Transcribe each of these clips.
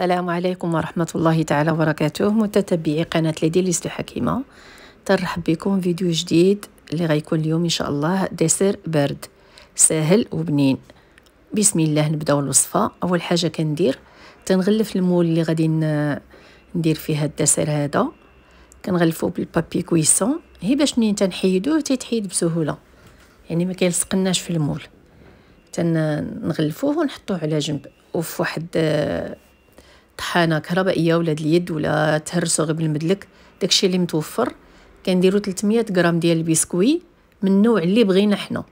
السلام عليكم ورحمة الله تعالى وبركاته متتبعي قناة ليدي ليست حكيمة ترحب بكم فيديو جديد اللي غيكون اليوم إن شاء الله ديسير برد ساهل وبنين بسم الله نبداو الوصفة أول حاجة كندير تنغلف المول اللي غادي ندير فيها الدسر هذا كنغلفو بالبابي كويسون هي باش منين تنحيدوه تيتحيد بسهولة يعني ما كيلصقناش في المول تنغلفوه ونحطوه على جنب وفي واحد طحانه كهربائيه ولاد اليد ولا تهرسو غير بالمدلك داكشي اللي متوفر كنديرو 300 غرام ديال البسكوي من النوع اللي بغينا حنا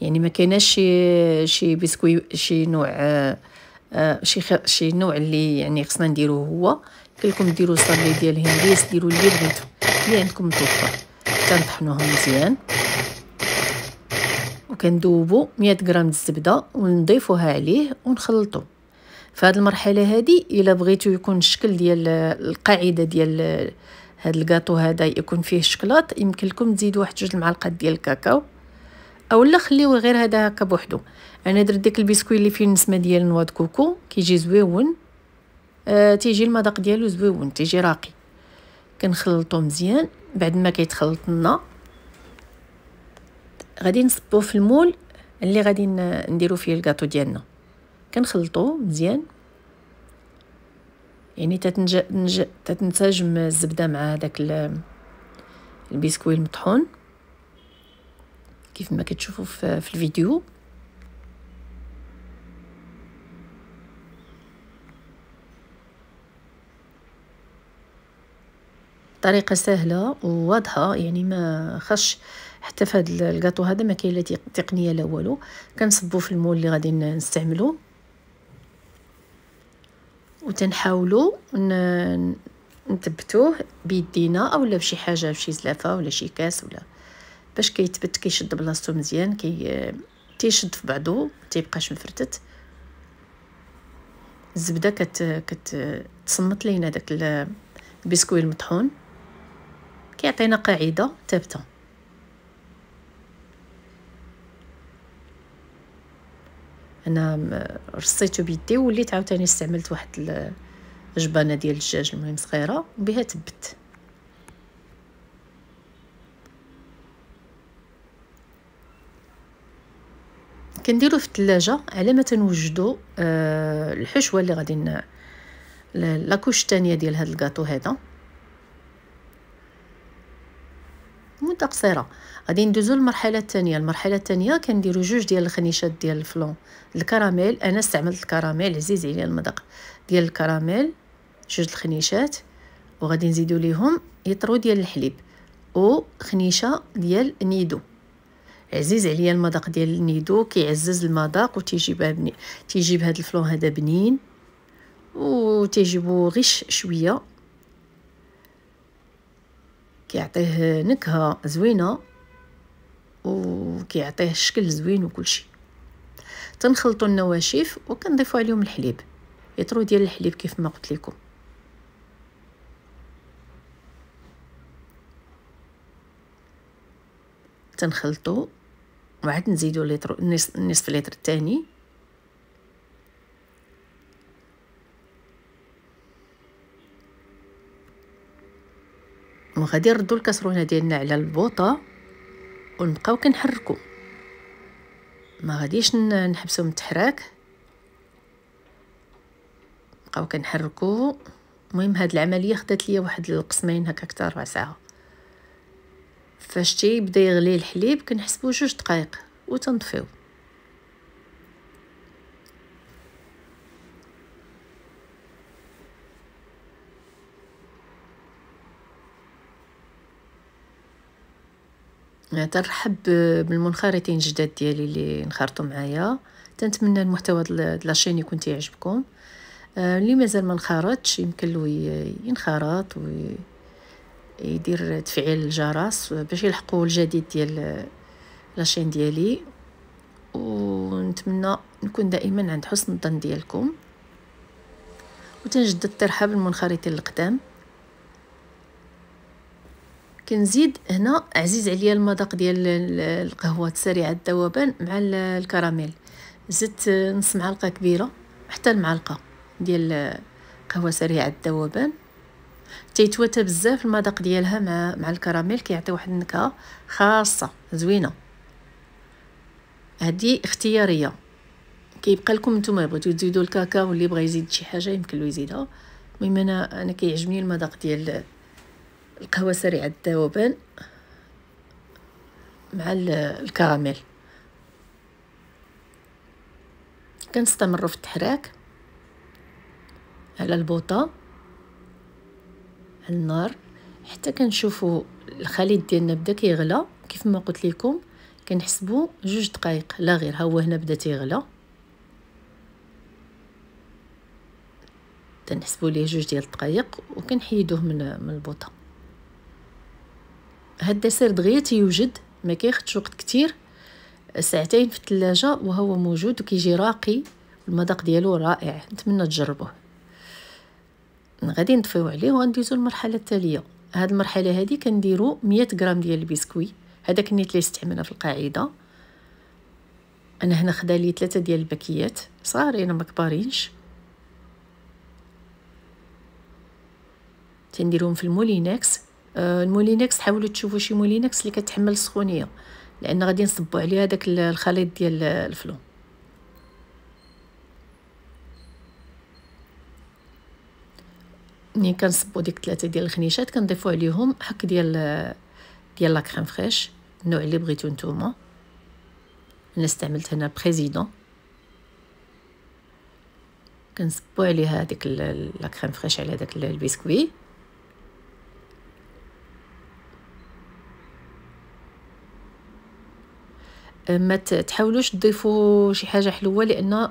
يعني ما كايناش شي شي بسكوي شي نوع آه، شي شي نوع اللي يعني خصنا نديروه هو كلكم ديروا صالي ديال الهنديس ديروا اللي بغيتو اللي يعني عندكم متوفر تنطحنوهم مزيان وكندوبو 100 غرام الزبده ونضيفوها عليه ونخلطو فهاد المرحله هادي الا بغيتو يكون الشكل ديال القاعده ديال هاد الكاطو هذا يكون فيه شكلاط يمكن لكم تزيدوا واحد جوج المعالق ديال الكاكاو اولا خليوه غير هذا هكا بوحدو انا درت ديك البسكوي اللي فيه النسمه ديال نوا كوكو كيجي زويون آه تيجي المذاق ديالو زويون تيجي راقي كنخلطو مزيان بعد ما كيتخلط لنا غادي نصبوه في المول اللي غادي نديرو فيه الكاطو ديالنا كنخلطو مزيان يعني تتنج تتنسجم الزبده مع داك البسكوي المطحون كيف ما كتشوفوا في, في الفيديو طريقه سهله وواضحه يعني ما خش حتى في هذا الكاطو هذا ما كاين لا تقنيه لا والو كنصبو في المول اللي غادي نستعملو وتنحاولوا نثبتوه بيدينا اولا بشي حاجه بشي زلافه ولا شي كاس ولا باش كيتبت كيشد بلاصتو مزيان كي تيشد في بعضو تيبقاش مفرتت الزبده كت كتصمت لينا داك البسكويت المطحون كيعطينا قاعده ثابته انا رصيته بيدي وليت عاوتاني استعملت واحد الجبانه ديال الدجاج المهم صغيره وبها تبت كنديرو في الثلاجه على ما تنوجدو آه، الحشوه اللي غادي لاكوش الثانيه ديال هذا الكاطو هذا مده قصيره غادي ندوزو للمرحله الثانيه المرحله الثانيه كنديرو جوج ديال الخنيشات ديال الفلون الكراميل انا استعملت الكراميل عزيز عليا المذاق ديال الكراميل جوج الخنيشات وغادي نزيدو ليهم يطرو ديال الحليب وخنيشه ديال نيدو عزيز عليا المذاق ديال النيدو كيعزز المذاق وتيجي بني تيجي بهذا الفلون هذا بنين وتيجيبو غش شويه كيعطيه نكهه زوينه وكيعطيه شكل زوين وكل شيء تنخلطوا النواشف وكنضيفوا عليهم الحليب يطرو ديال الحليب كيف ما قلت لكم تنخلطوا وعاد نزيدوا لتر نصف لتر الثاني وغادي نردو الكسرونه ديالنا على البوطه ونبقاو كنحركو ما غاديش نحبسو من التحراك نبقاو كنحركو المهم هاد العمليه خدات ليا واحد القسمين هكا كتر ربع ساعه فاش تيبدا يغلي الحليب كنحسبو جوج دقائق وتنطفيو ترحب بالمنخرطين الجداد ديالي اللي انخرطوا معايا تنتمنى المحتوى ديال لاشين يكون تيعجبكم آه، اللي مازال ما انخرطش يمكن له ينخرط ويدير تفعيل الجرس باش يلحقوا الجديد ديال لاشين ديالي ونتمنى نكون دائما عند حسن الظن ديالكم وتنجدد الترحاب المنخرطين القدام كنزيد هنا عزيز عليا المذاق ديال القهوه السريعه الذوبان مع الكراميل زدت نص معلقه كبيره حتى المعلقه ديال قهوه سريعه الذوبان تيتواتى بزاف المذاق ديالها مع مع الكراميل كيعطي واحد النكهه خاصه زوينه هذه اختياريه كيبقى لكم نتوما بغيتو تزيدوا الكاكاو واللي بغى يزيد شي حاجه يمكن له يزيدها المهم انا انا كيعجبني المذاق ديال القهوة سريعة الذوبان مع الكراميل كنستمروا في التحراك على البوطة على النار حتى كنشوفوا الخليط ديالنا بدا كيغلى كيف ما قلت لكم كنحسبوا جوج دقائق لا غير ها هو هنا بدا تيغلى تنحسبوا ليه جوج ديال الدقائق وكنحيدوه من من البوطه هاد الدسير دغيا تيوجد ما كياخدش وقت كتير ساعتين في الثلاجه وهو موجود وكيجي راقي المذاق ديالو رائع نتمنى تجربوه غادي نطفيو عليه وغنديزو المرحله التاليه هاد المرحله هادي كنديرو 100 غرام ديال البسكوي هذاك النيت اللي استعملنا في القاعده انا هنا خدا لي ثلاثه ديال الباكيات صغارين ما كبارينش تنديرهم في المولينكس آه، المولينكس تحاولوا تشوفوا شي مولينكس اللي كتحمل السخونيه لان غادي نصبوا عليها داك الخليط ديال الفلون ملي كنصبوا ديك ثلاثه ديال الخنيشات كنضيفوا عليهم حك ديال ديال لا كريم فريش النوع اللي بغيتو نتوما انا استعملت هنا بريزيدون كنصبوا عليها ديك لا كريم فريش على داك البسكويت ما تحاولوش تضيفوا شي حاجه حلوه لان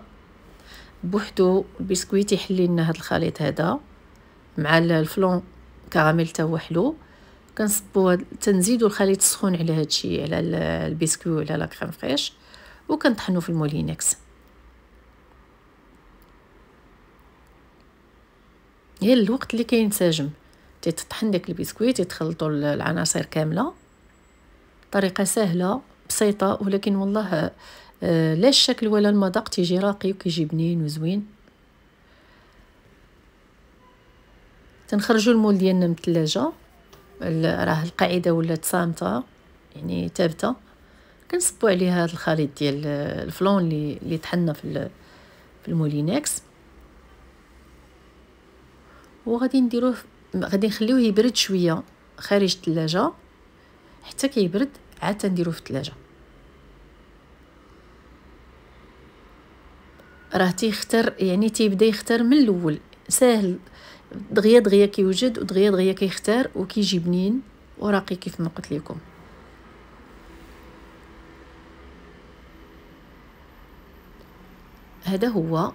بوحدو البسكويت يحلي لنا هذا الخليط هذا مع الفلون كراميل حتى هو حلو كنصبوا تنزيدوا الخليط السخون على هذا الشيء على البسكوي وعلى لا كريم فريش وكنطحنوا في المولينكس هي الوقت اللي كينسجم تيتطحن داك البسكويت يتخلطوا العناصر كامله طريقه سهله بسيطه ولكن والله آه، لا الشكل ولا المذاق تيجي راقي وكيجي بنين وزوين تنخرجوا المول ديالنا من الثلاجه راه القاعده ولات صامته يعني ثابته كنصبوا عليها هذا الخليط ديال الفلون اللي اللي طحنا في في المولينكس وغادي نديروه غادي نخليوه يبرد شويه خارج الثلاجه حتى كيبرد كي عاد تنديرو في الثلاجه راه تيختار يعني تيبدا يختار من الاول ساهل دغيا دغيا كيوجد ودغيا دغيا كيختار وكيجي بنين وراقي كيف ما قلت لكم هذا هو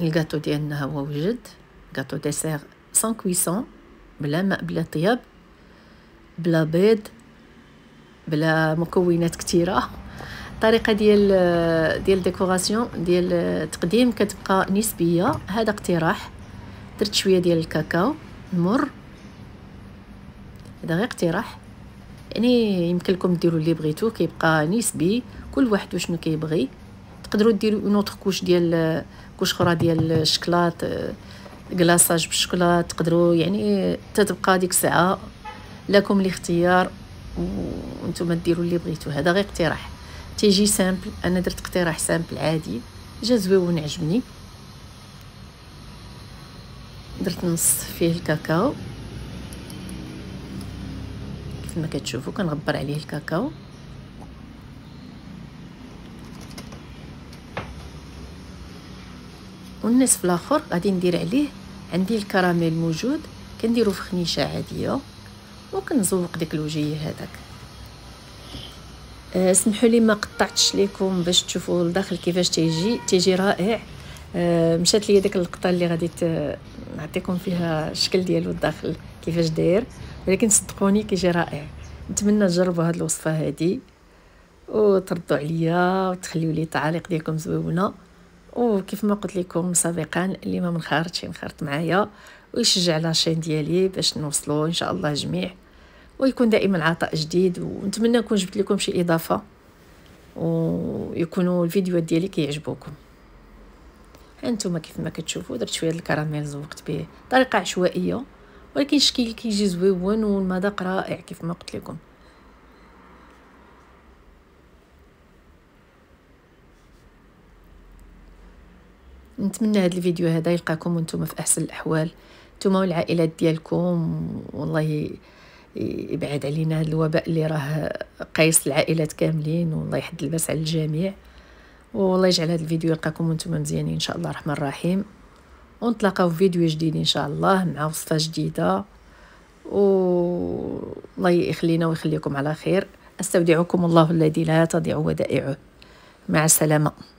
الكاطو ديالنا هو وجد كاطو ديسير سان كويسون بلا ماء بلا طياب بلا بيض بلا مكونات كثيره الطريقه ديال ديال ديكوراسيون ديال التقديم كتبقى نسبيه هذا اقتراح درت شويه ديال الكاكاو المر هذا غير اقتراح يعني يمكن لكم ديروا اللي بغيتو كيبقى نسبي كل واحد وشنو كيبغي تقدروا ديروا اون كوش ديال كوش اخرى ديال الشكلاط كلاصاج بالشكلاط تقدروا يعني تتبقى ديك الساعه لكم الاختيار وانتم ديروا اللي بغيتو هذا غير اقتراح تيجي سامبل انا درت اقتراح سامبل عادي جا زويون عجبني درت نص فيه الكاكاو كيفما كتشوفوا كنغبر عليه الكاكاو والنصف الاخر غادي ندير عليه عندي الكراميل موجود كنديرو في خنيشه عاديه وكنزوق ديك الوجهي هذاك آه، اسمحوا لي ما قطعتش لكم باش تشوفوا الداخل كيفاش تيجي تيجي رائع آه، مشات لي ديك اللقطه اللي غادي نعطيكم فيها الشكل ديالو الداخل كيفاش داير ولكن صدقوني كيجي رائع نتمنى تجربوا هاد الوصفه هادي وتردوا عليا وتخليوا لي تعاليق ديالكم زويونه وكيف ما قلت لكم سابقا اللي ما منخرطش ينخرط معايا ويشجع لاشين ديالي باش نوصلوا ان شاء الله جميع ويكون دائما عطاء جديد ونتمنى نكون جبت لكم شي اضافه ويكونوا الفيديو ديالي كيعجبوكم انتم كيف ما كتشوفوا درت شويه الكراميل زوقت به طريقه عشوائيه ولكن الشكل كيجي زويون والمذاق رائع كيف ما قلت لكم نتمنى هذا الفيديو هذا يلقاكم وانتم في احسن الاحوال نتوما والعائلات ديالكم والله يبعد علينا هذا الوباء اللي راه قيس العائلات كاملين والله يحد الباس على الجميع والله يجعل هذا الفيديو يلقاكم وانتم مزيانين ان شاء الله الرحمن الرحيم ونتلاقاو في فيديو جديد ان شاء الله مع وصفه جديده و الله يخلينا ويخليكم على خير استودعكم الله الذي لا تضيع ودائعه مع السلامه